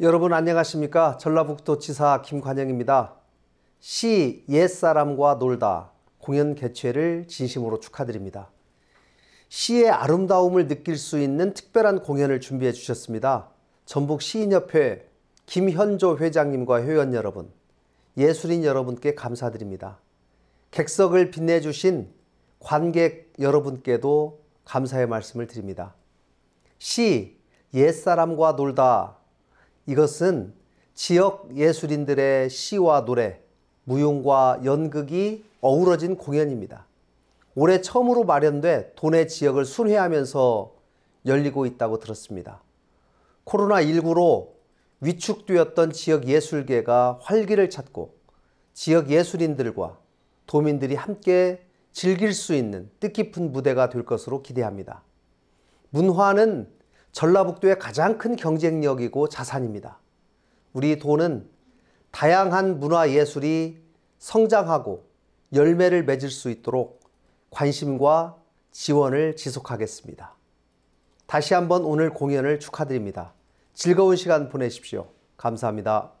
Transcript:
여러분 안녕하십니까? 전라북도지사 김관영입니다. 시 옛사람과 놀다 공연 개최를 진심으로 축하드립니다. 시의 아름다움을 느낄 수 있는 특별한 공연을 준비해 주셨습니다. 전북 시인협회 김현조 회장님과 회원 여러분, 예술인 여러분께 감사드립니다. 객석을 빛내주신 관객 여러분께도 감사의 말씀을 드립니다. 시 옛사람과 놀다 이것은 지역 예술인들의 시와 노래, 무용과 연극이 어우러진 공연입니다. 올해 처음으로 마련돼 도내 지역을 순회하면서 열리고 있다고 들었습니다. 코로나19로 위축되었던 지역 예술계가 활기를 찾고 지역 예술인들과 도민들이 함께 즐길 수 있는 뜻깊은 무대가 될 것으로 기대합니다. 문화는 전라북도의 가장 큰 경쟁력이고 자산입니다. 우리 도는 다양한 문화예술이 성장하고 열매를 맺을 수 있도록 관심과 지원을 지속하겠습니다. 다시 한번 오늘 공연을 축하드립니다. 즐거운 시간 보내십시오. 감사합니다.